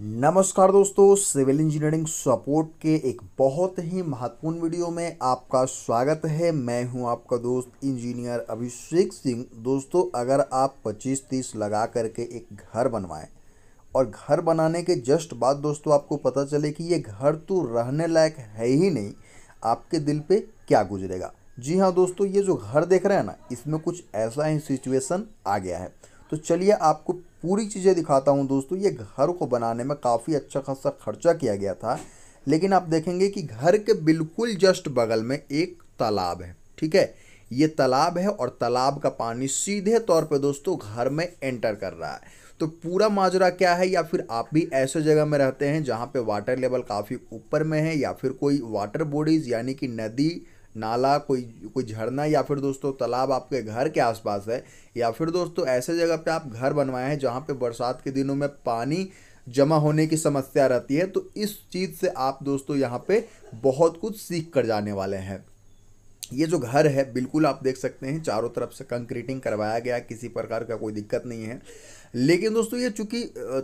नमस्कार दोस्तों civil engineering support के एक बहुत ही महत्वपूर्ण वीडियो में आपका स्वागत है मैं हूं आपका दोस्त इंजीनियर अभिषेक सिंह दोस्तों अगर आप 25-30 लगा करके एक घर बनवाएं और घर बनाने के जस्ट बाद दोस्तों आपको पता चले कि ये घर तो रहने लायक है ही नहीं आपके दिल पे क्या गुजरेगा जी हाँ दोस्तों ये जो घर देख रहे हैं ना इसमें कुछ ऐसा ही सिचुएसन आ गया है तो चलिए आपको पूरी चीज़ें दिखाता हूँ दोस्तों ये घर को बनाने में काफ़ी अच्छा खासा खर्चा किया गया था लेकिन आप देखेंगे कि घर के बिल्कुल जस्ट बगल में एक तालाब है ठीक है ये तालाब है और तालाब का पानी सीधे तौर पे दोस्तों घर में एंटर कर रहा है तो पूरा माजरा क्या है या फिर आप भी ऐसे जगह में रहते हैं जहाँ पे वाटर लेवल काफ़ी ऊपर में है या फिर कोई वाटर बॉडीज़ यानी कि नदी नाला कोई कोई झरना या फिर दोस्तों तालाब आपके घर के आसपास है या फिर दोस्तों ऐसे जगह पे आप घर बनवाए हैं जहाँ पे बरसात के दिनों में पानी जमा होने की समस्या रहती है तो इस चीज़ से आप दोस्तों यहाँ पे बहुत कुछ सीख कर जाने वाले हैं ये जो घर है बिल्कुल आप देख सकते हैं चारों तरफ से कंक्रीटिंग करवाया गया किसी प्रकार का कोई दिक्कत नहीं है लेकिन दोस्तों ये चूंकि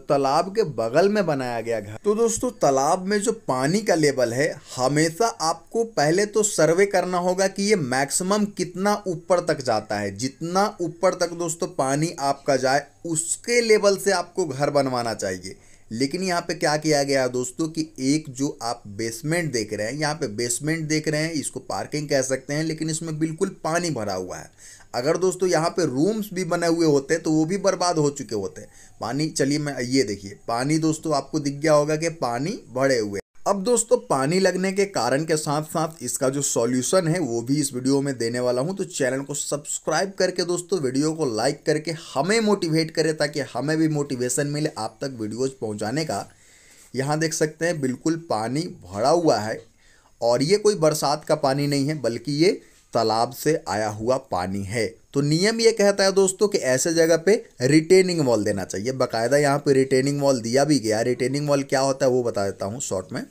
तालाब के बगल में बनाया गया घर तो दोस्तों तालाब में जो पानी का लेवल है हमेशा आपको पहले तो सर्वे करना होगा कि ये मैक्सिमम कितना ऊपर तक जाता है जितना ऊपर तक दोस्तों पानी आपका जाए उसके लेवल से आपको घर बनवाना चाहिए लेकिन यहाँ पे क्या किया गया है दोस्तों कि एक जो आप बेसमेंट देख रहे हैं यहाँ पे बेसमेंट देख रहे हैं इसको पार्किंग कह सकते हैं लेकिन इसमें बिल्कुल पानी भरा हुआ है अगर दोस्तों यहाँ पे रूम्स भी बने हुए होते तो वो भी बर्बाद हो चुके होते पानी चलिए मैं ये देखिए पानी दोस्तों आपको दिख गया होगा कि पानी भरे हुए अब दोस्तों पानी लगने के कारण के साथ साथ इसका जो सॉल्यूशन है वो भी इस वीडियो में देने वाला हूं तो चैनल को सब्सक्राइब करके दोस्तों वीडियो को लाइक करके हमें मोटिवेट करें ताकि हमें भी मोटिवेशन मिले आप तक वीडियोज पहुंचाने का यहाँ देख सकते हैं बिल्कुल पानी भरा हुआ है और ये कोई बरसात का पानी नहीं है बल्कि ये तालाब से आया हुआ पानी है तो नियम ये कहता है दोस्तों कि ऐसे जगह पे रिटेनिंग वॉल देना चाहिए बाकायदा यहाँ पे रिटेनिंग वॉल दिया भी गया रिटेनिंग वॉल क्या होता है वो बता देता हूँ शॉर्ट में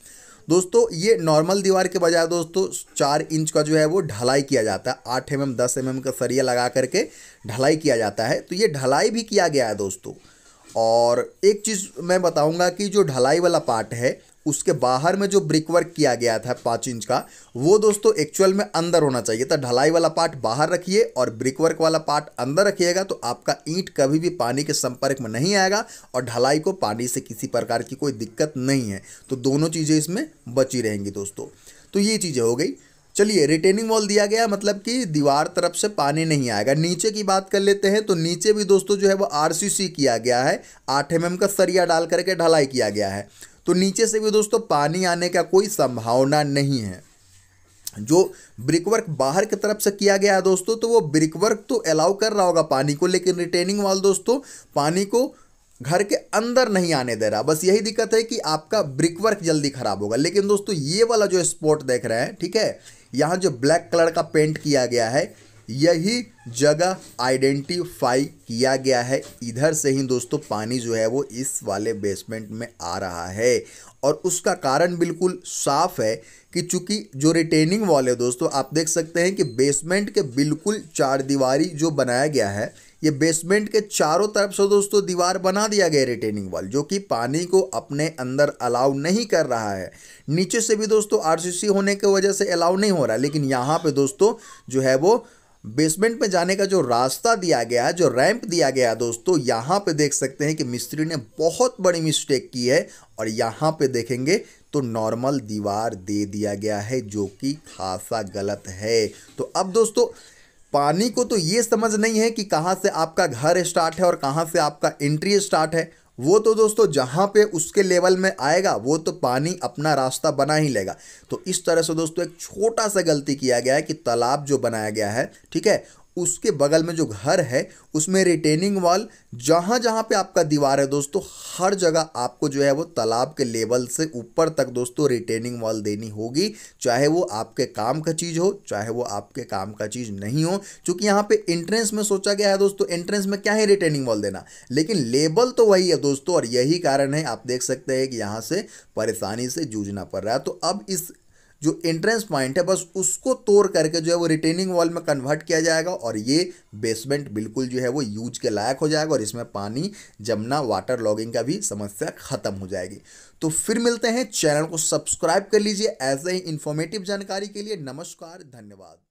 दोस्तों ये नॉर्मल दीवार के बजाय दोस्तों चार इंच का जो है वो ढलाई किया जाता है आठ एम एम दस एम एम का सरिया लगा करके ढलाई किया जाता है तो ये ढलाई भी किया गया है दोस्तों और एक चीज़ मैं बताऊंगा कि जो ढलाई वाला पार्ट है उसके बाहर में जो ब्रिक वर्क किया गया था पाँच इंच का वो दोस्तों एक्चुअल में अंदर होना चाहिए था ढलाई वाला पार्ट बाहर रखिए और ब्रिक वर्क वाला पार्ट अंदर रखिएगा तो आपका ईंट कभी भी पानी के संपर्क में नहीं आएगा और ढलाई को पानी से किसी प्रकार की कोई दिक्कत नहीं है तो दोनों चीज़ें इसमें बची रहेंगी दोस्तों तो ये चीज़ें हो गई चलिए रिटेनिंग वॉल दिया गया मतलब कि दीवार तरफ से पानी नहीं आएगा नीचे की बात कर लेते हैं तो नीचे भी दोस्तों जो है वो आरसीसी किया गया है आठ एम का सरिया डाल करके ढलाई किया गया है तो नीचे से भी दोस्तों पानी आने का कोई संभावना नहीं है जो ब्रिकवर्क बाहर की तरफ से किया गया है दोस्तों तो वो ब्रिकवर्क तो अलाउ कर रहा होगा पानी को लेकिन रिटेनिंग वाल दोस्तों पानी को घर के अंदर नहीं आने दे रहा बस यही दिक्कत है कि आपका ब्रिकवर्क जल्दी खराब होगा लेकिन दोस्तों ये वाला जो स्पॉट देख रहे हैं ठीक है यहाँ जो ब्लैक कलर का पेंट किया गया है यही जगह आइडेंटिफाई किया गया है इधर से ही दोस्तों पानी जो है वो इस वाले बेसमेंट में आ रहा है और उसका कारण बिल्कुल साफ है कि चूंकि जो रिटेनिंग वॉल है दोस्तों आप देख सकते हैं कि बेसमेंट के बिल्कुल चार दीवारी जो बनाया गया है ये बेसमेंट के चारों तरफ से दोस्तों दीवार बना दिया गया रिटेनिंग वॉल जो कि पानी को अपने अंदर अलाउ नहीं कर रहा है नीचे से भी दोस्तों आरसीसी होने की वजह से अलाउ नहीं हो रहा लेकिन यहाँ पे दोस्तों जो है वो बेसमेंट में जाने का जो रास्ता दिया गया है जो रैंप दिया गया है दोस्तों यहाँ पे देख सकते हैं कि मिस्त्री ने बहुत बड़ी मिस्टेक की है और यहाँ पे देखेंगे तो नॉर्मल दीवार दे दिया गया है जो कि खासा गलत है तो अब दोस्तों पानी को तो ये समझ नहीं है कि कहाँ से आपका घर स्टार्ट है और कहाँ से आपका एंट्री स्टार्ट है वो तो दोस्तों जहाँ पे उसके लेवल में आएगा वो तो पानी अपना रास्ता बना ही लेगा तो इस तरह से दोस्तों एक छोटा सा गलती किया गया है कि तालाब जो बनाया गया है ठीक है उसके बगल में जो घर है उसमें रिटेनिंग वॉल जहाँ जहाँ पे आपका दीवार है दोस्तों हर जगह आपको जो है वो तालाब के लेवल से ऊपर तक दोस्तों रिटेनिंग वॉल देनी होगी चाहे वो आपके काम का चीज़ हो चाहे वो आपके काम का चीज़ नहीं हो चूँकि यहाँ पे एंट्रेंस में सोचा गया है दोस्तों एंट्रेंस में क्या है रिटेनिंग वॉल देना लेकिन लेबल तो वही है दोस्तों और यही कारण है आप देख सकते हैं कि यहाँ से परेशानी से जूझना पड़ रहा है तो अब इस जो एंट्रेंस पॉइंट है बस उसको तोड़ करके जो है वो रिटेनिंग वॉल में कन्वर्ट किया जाएगा और ये बेसमेंट बिल्कुल जो है वो यूज के लायक हो जाएगा और इसमें पानी जमना वाटर लॉगिंग का भी समस्या खत्म हो जाएगी तो फिर मिलते हैं चैनल को सब्सक्राइब कर लीजिए ऐसे ही इन्फॉर्मेटिव जानकारी के लिए नमस्कार धन्यवाद